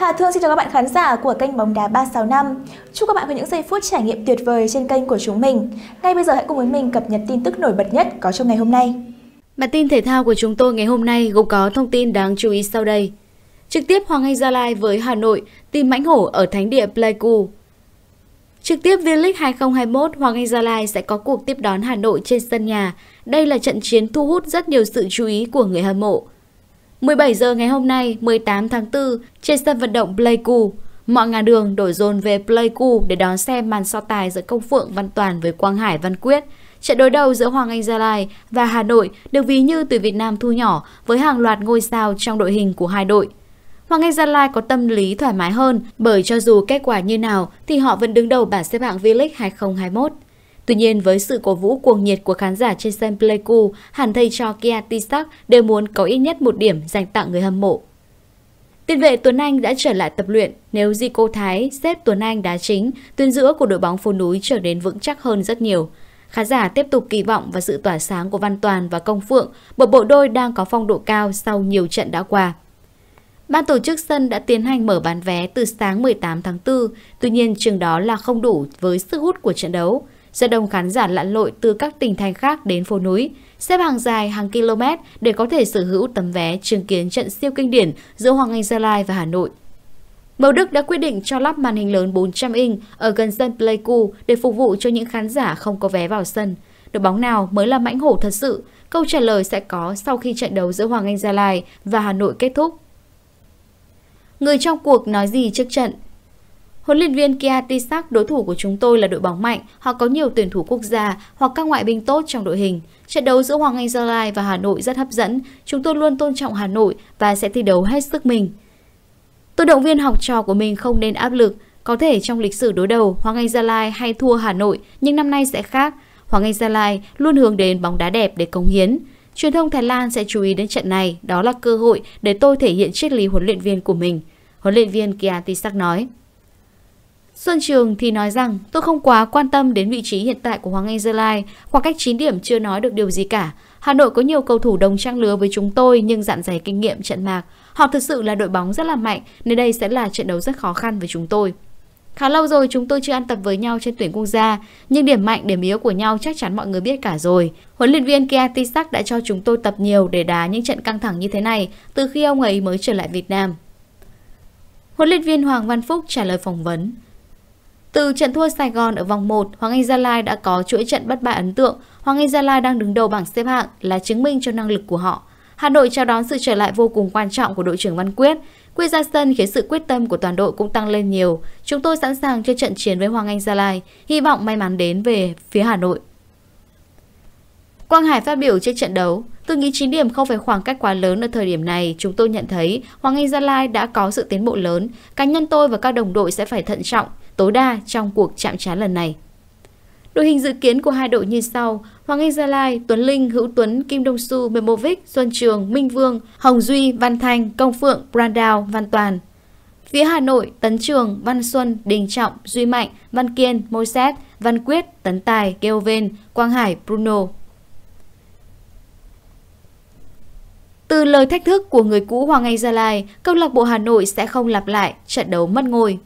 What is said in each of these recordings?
Hà Thương xin chào các bạn khán giả của kênh Bóng Đá 365. Chúc các bạn có những giây phút trải nghiệm tuyệt vời trên kênh của chúng mình. Ngay bây giờ hãy cùng với mình cập nhật tin tức nổi bật nhất có trong ngày hôm nay. Bản tin thể thao của chúng tôi ngày hôm nay gồm có thông tin đáng chú ý sau đây. Trực tiếp Hoàng Anh Gia Lai với Hà Nội tìm mãnh hổ ở thánh địa Pleiku. Trực tiếp V-League 2021, Hoàng Anh Gia Lai sẽ có cuộc tiếp đón Hà Nội trên sân nhà. Đây là trận chiến thu hút rất nhiều sự chú ý của người hâm mộ. 17 giờ ngày hôm nay 18 tháng 4 trên sân vận động Pleiku, mọi ngã đường đổ dồn về Pleiku để đón xem màn so tài giữa Công Phượng Văn Toàn với Quang Hải Văn Quyết. Trận đối đầu giữa Hoàng Anh Gia Lai và Hà Nội được ví như từ Việt Nam thu nhỏ với hàng loạt ngôi sao trong đội hình của hai đội. Hoàng Anh Gia Lai có tâm lý thoải mái hơn bởi cho dù kết quả như nào thì họ vẫn đứng đầu bảng xếp hạng V-League 2021. Tuy nhiên, với sự cổ vũ cuồng nhiệt của khán giả trên sân Pleiku, hẳn thầy trò Kia Tisak đều muốn có ít nhất một điểm dành tặng người hâm mộ. Tiền vệ Tuấn Anh đã trở lại tập luyện, nếu Di Cô Thái xếp Tuấn Anh đá chính, tuyến giữa của đội bóng phố núi trở nên vững chắc hơn rất nhiều. Khán giả tiếp tục kỳ vọng vào sự tỏa sáng của Văn Toàn và Công Phượng, bởi bộ đôi đang có phong độ cao sau nhiều trận đã qua. Ban tổ chức sân đã tiến hành mở bán vé từ sáng 18 tháng 4, tuy nhiên chừng đó là không đủ với sức hút của trận đấu. Rất đông khán giả lặn lội từ các tỉnh thành khác đến phố núi, xếp hàng dài hàng km để có thể sở hữu tấm vé chứng kiến trận siêu kinh điển giữa Hoàng Anh Gia Lai và Hà Nội. Bầu Đức đã quyết định cho lắp màn hình lớn 400 inch ở gần sân Pleiku để phục vụ cho những khán giả không có vé vào sân. Đội bóng nào mới là mãnh hổ thật sự? Câu trả lời sẽ có sau khi trận đấu giữa Hoàng Anh Gia Lai và Hà Nội kết thúc. Người trong cuộc nói gì trước trận? Huấn luyện viên Kiatisak đối thủ của chúng tôi là đội bóng mạnh, họ có nhiều tuyển thủ quốc gia hoặc các ngoại binh tốt trong đội hình. Trận đấu giữa Hoàng Anh Gia Lai và Hà Nội rất hấp dẫn, chúng tôi luôn tôn trọng Hà Nội và sẽ thi đấu hết sức mình. Tôi động viên học trò của mình không nên áp lực, có thể trong lịch sử đối đầu Hoàng Anh Gia Lai hay thua Hà Nội nhưng năm nay sẽ khác. Hoàng Anh Gia Lai luôn hướng đến bóng đá đẹp để cống hiến. Truyền thông Thái Lan sẽ chú ý đến trận này, đó là cơ hội để tôi thể hiện triết lý huấn luyện viên của mình. Huấn luyện viên Kiatisak nói. Xuân Trường thì nói rằng tôi không quá quan tâm đến vị trí hiện tại của Hoàng Anh Gia Lai, khoảng cách 9 điểm chưa nói được điều gì cả. Hà Nội có nhiều cầu thủ đồng trang lứa với chúng tôi nhưng dặn dày kinh nghiệm trận mạc. Họ thực sự là đội bóng rất là mạnh nên đây sẽ là trận đấu rất khó khăn với chúng tôi. Khá lâu rồi chúng tôi chưa ăn tập với nhau trên tuyển quốc gia, nhưng điểm mạnh, điểm yếu của nhau chắc chắn mọi người biết cả rồi. Huấn luyện viên Kia Tisak đã cho chúng tôi tập nhiều để đá những trận căng thẳng như thế này từ khi ông ấy mới trở lại Việt Nam. Huấn luyện viên Hoàng Văn Phúc trả lời phỏng vấn. Từ trận thua Sài Gòn ở vòng 1, Hoàng Anh Gia Lai đã có chuỗi trận bất bại ấn tượng. Hoàng Anh Gia Lai đang đứng đầu bảng xếp hạng là chứng minh cho năng lực của họ. Hà Nội chào đón sự trở lại vô cùng quan trọng của đội trưởng Văn Quyết. Quy ra sân khiến sự quyết tâm của toàn đội cũng tăng lên nhiều. Chúng tôi sẵn sàng cho trận chiến với Hoàng Anh Gia Lai, hy vọng may mắn đến về phía Hà Nội. Quang Hải phát biểu trước trận đấu, tôi nghĩ 9 điểm không phải khoảng cách quá lớn ở thời điểm này, chúng tôi nhận thấy Hoàng Anh Gia Lai đã có sự tiến bộ lớn, cá nhân tôi và các đồng đội sẽ phải thận trọng tối đa trong cuộc chạm trán lần này. Đội hình dự kiến của hai đội như sau: Hoàng Anh Gia Lai, Tuấn Linh, Hữu Tuấn, Kim Đông Su, Memovic, Xuân Trường, Minh Vương, Hồng Duy, Văn Thanh, Công Phượng, Brandao, Văn Toàn. Phía Hà Nội, Tấn Trường, Văn Xuân, Đình Trọng, Duy Mạnh, Văn Kiên, Môi Văn Quyết, Tấn Tài, Kelvin, Quang Hải, Bruno. Từ lời thách thức của người cũ Hoàng Anh Gia Lai, câu lạc bộ Hà Nội sẽ không lặp lại trận đấu mất ngôi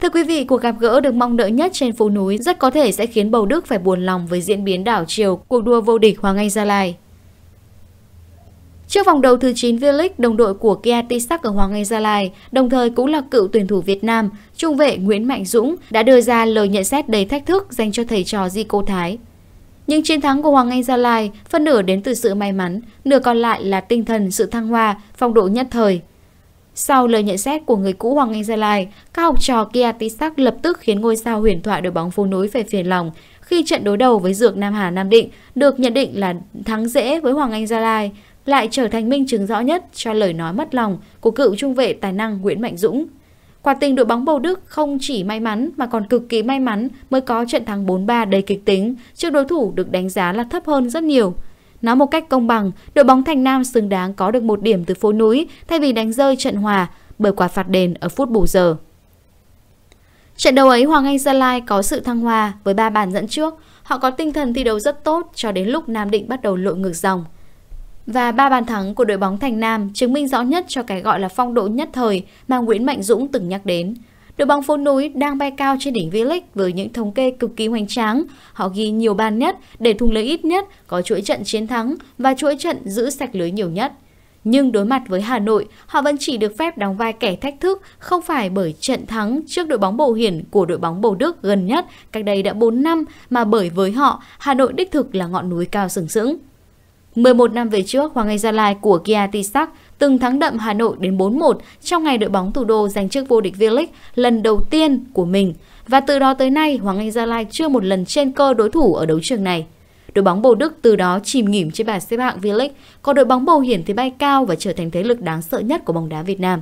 Thưa quý vị, cuộc gặp gỡ được mong đợi nhất trên phố núi rất có thể sẽ khiến Bầu Đức phải buồn lòng với diễn biến đảo chiều cuộc đua vô địch Hoàng Anh Gia Lai. Trước vòng đầu thứ 9 V-League, đồng đội của Kia Tisak ở Hoàng Anh Gia Lai, đồng thời cũng là cựu tuyển thủ Việt Nam, trung vệ Nguyễn Mạnh Dũng đã đưa ra lời nhận xét đầy thách thức dành cho thầy trò Di Cô Thái. Những chiến thắng của Hoàng Anh Gia Lai phân nửa đến từ sự may mắn, nửa còn lại là tinh thần, sự thăng hoa, phong độ nhất thời. Sau lời nhận xét của người cũ Hoàng Anh Gia Lai, các học trò Kia Tisak lập tức khiến ngôi sao huyền thoại đội bóng phố núi phải phiền lòng khi trận đối đầu với Dược Nam Hà Nam Định được nhận định là thắng dễ với Hoàng Anh Gia Lai, lại trở thành minh chứng rõ nhất cho lời nói mất lòng của cựu trung vệ tài năng Nguyễn Mạnh Dũng. Quả tình đội bóng bầu Đức không chỉ may mắn mà còn cực kỳ may mắn mới có trận thắng 4-3 đầy kịch tính trước đối thủ được đánh giá là thấp hơn rất nhiều – Nói một cách công bằng, đội bóng Thành Nam xứng đáng có được một điểm từ phố núi thay vì đánh rơi trận hòa bởi quả phạt đền ở phút bù giờ. Trận đấu ấy Hoàng Anh Gia Lai có sự thăng hoa với ba bàn dẫn trước, họ có tinh thần thi đấu rất tốt cho đến lúc Nam Định bắt đầu lội ngược dòng. Và ba bàn thắng của đội bóng Thành Nam chứng minh rõ nhất cho cái gọi là phong độ nhất thời mà Nguyễn Mạnh Dũng từng nhắc đến – Đội bóng phố núi đang bay cao trên đỉnh V-League với những thống kê cực kỳ hoành tráng. Họ ghi nhiều bàn nhất để thùng lưới ít nhất, có chuỗi trận chiến thắng và chuỗi trận giữ sạch lưới nhiều nhất. Nhưng đối mặt với Hà Nội, họ vẫn chỉ được phép đóng vai kẻ thách thức không phải bởi trận thắng trước đội bóng bầu hiển của đội bóng bầu Đức gần nhất cách đây đã 4 năm mà bởi với họ, Hà Nội đích thực là ngọn núi cao sừng sững. 11 năm về trước, Hoàng Anh Gia Lai của Kia Tisak từng thắng đậm Hà Nội đến 4-1 trong ngày đội bóng thủ đô giành chức vô địch V-League lần đầu tiên của mình. Và từ đó tới nay, Hoàng Anh Gia Lai chưa một lần trên cơ đối thủ ở đấu trường này. Đội bóng Bồ Đức từ đó chìm nghỉm trên bảng xếp hạng V-League, còn đội bóng Bầu Hiển thì bay cao và trở thành thế lực đáng sợ nhất của bóng đá Việt Nam.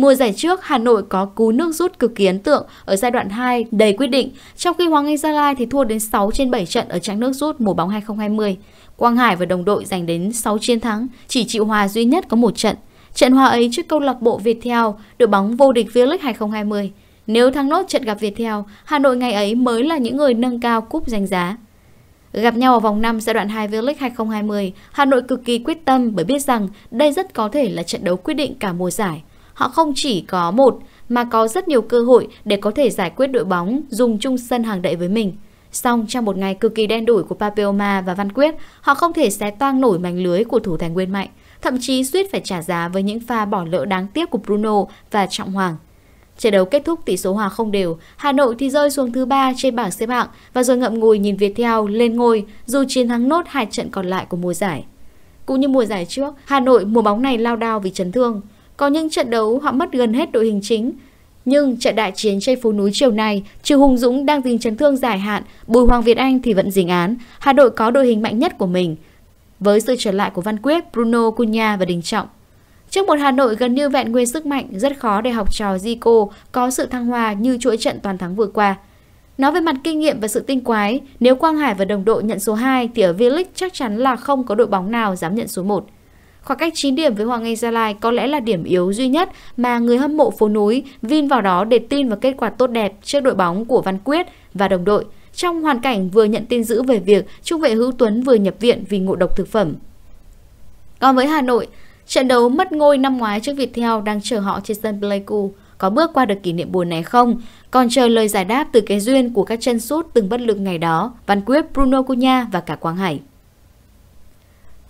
Mùa giải trước, Hà Nội có cú nước rút cực kỳ ấn tượng ở giai đoạn 2 đầy quyết định, trong khi Hoàng Anh Gia Lai thì thua đến 6 trên 7 trận ở trạng nước rút mùa bóng 2020. Quang Hải và đồng đội giành đến 6 chiến thắng, chỉ chịu hòa duy nhất có một trận. Trận hòa ấy trước câu lạc bộ Viettel, đội bóng vô địch V-League 2020. Nếu thắng nốt trận gặp Viettel, Hà Nội ngày ấy mới là những người nâng cao cúp danh giá. Gặp nhau ở vòng 5 giai đoạn 2 V-League 2020, Hà Nội cực kỳ quyết tâm bởi biết rằng đây rất có thể là trận đấu quyết định cả mùa giải. Họ không chỉ có một mà có rất nhiều cơ hội để có thể giải quyết đội bóng dùng chung sân hàng đậy với mình. Song trong một ngày cực kỳ đen đủi của Papeoma và Văn Quyết, họ không thể xé toang nổi mảnh lưới của thủ thành Nguyên Mạnh, thậm chí suýt phải trả giá với những pha bỏ lỡ đáng tiếc của Bruno và Trọng Hoàng. Trận đấu kết thúc tỷ số hòa không đều, Hà Nội thì rơi xuống thứ ba trên bảng xếp hạng và rồi ngậm ngùi nhìn Việt Theo lên ngôi dù chiến thắng nốt hai trận còn lại của mùa giải. Cũng như mùa giải trước, Hà Nội mùa bóng này lao đao vì chấn thương, có những trận đấu họ mất gần hết đội hình chính. Nhưng trận đại chiến trên phố núi chiều nay trừ Hùng Dũng đang dính chấn thương dài hạn, Bùi Hoàng Việt Anh thì vẫn dính án. Hà Nội có đội hình mạnh nhất của mình. Với sự trở lại của Văn Quyết, Bruno, Cunha và Đình Trọng, Trước một Hà Nội gần như vẹn nguyên sức mạnh, rất khó để học trò Zico có sự thăng hoa như chuỗi trận toàn thắng vừa qua. Nói về mặt kinh nghiệm và sự tinh quái, nếu Quang Hải và đồng đội nhận số 2 thì ở V-League chắc chắn là không có đội bóng nào dám nhận số 1. Khoảng cách 9 điểm với Hoàng Anh Gia Lai có lẽ là điểm yếu duy nhất mà người hâm mộ phố núi vin vào đó để tin vào kết quả tốt đẹp trước đội bóng của Văn Quyết và đồng đội trong hoàn cảnh vừa nhận tin dữ về việc trung vệ Hữu Tuấn vừa nhập viện vì ngộ độc thực phẩm. Còn với Hà Nội, trận đấu mất ngôi năm ngoái trước Viettel đang chờ họ trên sân Pleiku có bước qua được kỷ niệm buồn này không? Còn chờ lời giải đáp từ cái duyên của các chân sút từng bất lực ngày đó, Văn Quyết, Bruno Cunha và cả Quang Hải.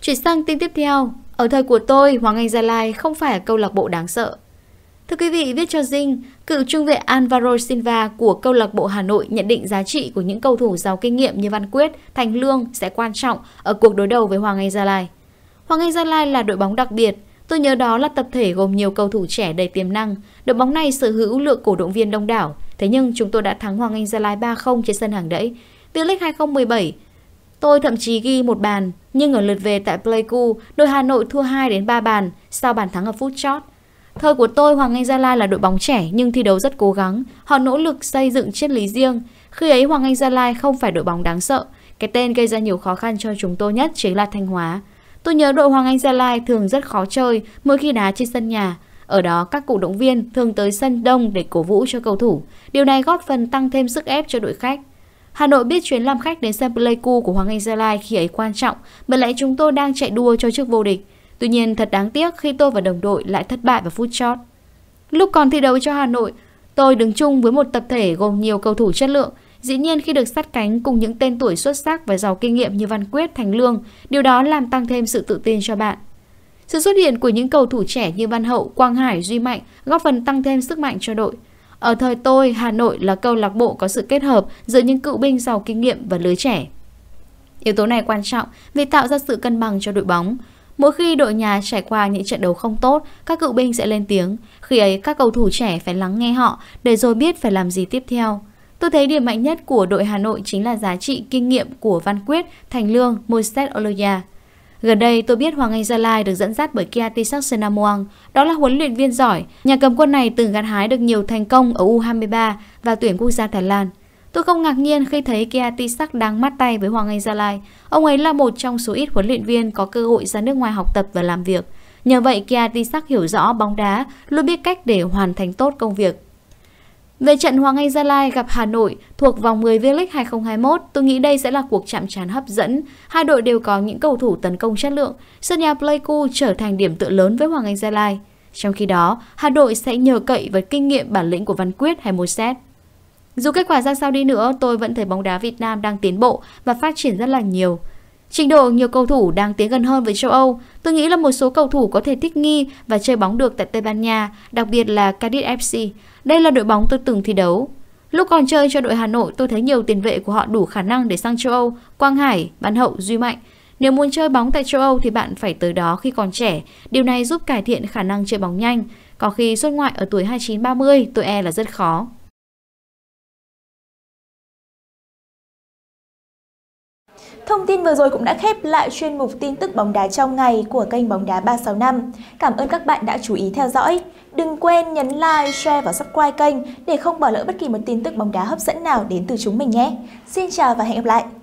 Chuyển sang tin tiếp theo, ở thời của tôi, Hoàng Anh Gia Lai không phải câu lạc bộ đáng sợ. Thưa quý vị, viết cho Dinh, cựu trung vệ Alvaro Silva của câu lạc bộ Hà Nội nhận định giá trị của những cầu thủ giàu kinh nghiệm như Văn Quyết, Thành Lương sẽ quan trọng ở cuộc đối đầu với Hoàng Anh Gia Lai. Hoàng Anh Gia Lai là đội bóng đặc biệt, tôi nhớ đó là tập thể gồm nhiều cầu thủ trẻ đầy tiềm năng. Đội bóng này sở hữu lượng cổ động viên đông đảo, thế nhưng chúng tôi đã thắng Hoàng Anh Gia Lai 3-0 trên sân hàng đẫy. Từ League 2017, Tôi thậm chí ghi một bàn, nhưng ở lượt về tại Pleiku, đội Hà Nội thua 2 đến 3 bàn sau bàn thắng ở phút chót. Thời của tôi Hoàng Anh Gia Lai là đội bóng trẻ nhưng thi đấu rất cố gắng, họ nỗ lực xây dựng triết lý riêng. Khi ấy Hoàng Anh Gia Lai không phải đội bóng đáng sợ, cái tên gây ra nhiều khó khăn cho chúng tôi nhất chính là Thanh Hóa. Tôi nhớ đội Hoàng Anh Gia Lai thường rất khó chơi mỗi khi đá trên sân nhà. Ở đó các cổ động viên thường tới sân đông để cổ vũ cho cầu thủ. Điều này góp phần tăng thêm sức ép cho đội khách. Hà Nội biết chuyến làm khách đến sân Pleiku của Hoàng Anh Gia Lai khi ấy quan trọng, bởi lẽ chúng tôi đang chạy đua cho chức vô địch. Tuy nhiên thật đáng tiếc khi tôi và đồng đội lại thất bại vào phút chót. Lúc còn thi đấu cho Hà Nội, tôi đứng chung với một tập thể gồm nhiều cầu thủ chất lượng. Dĩ nhiên khi được sát cánh cùng những tên tuổi xuất sắc và giàu kinh nghiệm như Văn Quyết, Thành Lương, điều đó làm tăng thêm sự tự tin cho bạn. Sự xuất hiện của những cầu thủ trẻ như Văn Hậu, Quang Hải, Duy Mạnh góp phần tăng thêm sức mạnh cho đội. Ở thời tôi, Hà Nội là câu lạc bộ có sự kết hợp giữa những cựu binh giàu kinh nghiệm và lứa trẻ. Yếu tố này quan trọng vì tạo ra sự cân bằng cho đội bóng. Mỗi khi đội nhà trải qua những trận đấu không tốt, các cựu binh sẽ lên tiếng. Khi ấy, các cầu thủ trẻ phải lắng nghe họ để rồi biết phải làm gì tiếp theo. Tôi thấy điểm mạnh nhất của đội Hà Nội chính là giá trị kinh nghiệm của Văn Quyết, Thành Lương, Moises Oloya. Gần đây tôi biết Hoàng Anh Gia Lai được dẫn dắt bởi Kiati Saksenamuang, đó là huấn luyện viên giỏi. Nhà cầm quân này từng gặt hái được nhiều thành công ở U23 và tuyển quốc gia Thái Lan. Tôi không ngạc nhiên khi thấy Kiati Sak đang mắt tay với Hoàng Anh Gia Lai. Ông ấy là một trong số ít huấn luyện viên có cơ hội ra nước ngoài học tập và làm việc. Nhờ vậy Kiati Sak hiểu rõ bóng đá, luôn biết cách để hoàn thành tốt công việc. Về trận Hoàng Anh Gia Lai gặp Hà Nội thuộc vòng 10 V-League 2021, tôi nghĩ đây sẽ là cuộc chạm trán hấp dẫn. Hai đội đều có những cầu thủ tấn công chất lượng. Sân nhà Pleiku trở thành điểm tựa lớn với Hoàng Anh Gia Lai. Trong khi đó, Hà Nội sẽ nhờ cậy với kinh nghiệm bản lĩnh của Văn Quyết hay Moses. Dù kết quả ra sao đi nữa, tôi vẫn thấy bóng đá Việt Nam đang tiến bộ và phát triển rất là nhiều. Trình độ nhiều cầu thủ đang tiến gần hơn với châu Âu. Tôi nghĩ là một số cầu thủ có thể thích nghi và chơi bóng được tại Tây Ban Nha, đặc biệt là cadiz FC. Đây là đội bóng tôi từng thi đấu. Lúc còn chơi cho đội Hà Nội, tôi thấy nhiều tiền vệ của họ đủ khả năng để sang châu Âu, Quang Hải, Văn Hậu, Duy Mạnh. Nếu muốn chơi bóng tại châu Âu thì bạn phải tới đó khi còn trẻ. Điều này giúp cải thiện khả năng chơi bóng nhanh. Có khi xuất ngoại ở tuổi 29-30, tôi e là rất khó. Thông tin vừa rồi cũng đã khép lại chuyên mục tin tức bóng đá trong ngày của kênh Bóng đá 365. Cảm ơn các bạn đã chú ý theo dõi. Đừng quên nhấn like, share và subscribe kênh để không bỏ lỡ bất kỳ một tin tức bóng đá hấp dẫn nào đến từ chúng mình nhé. Xin chào và hẹn gặp lại!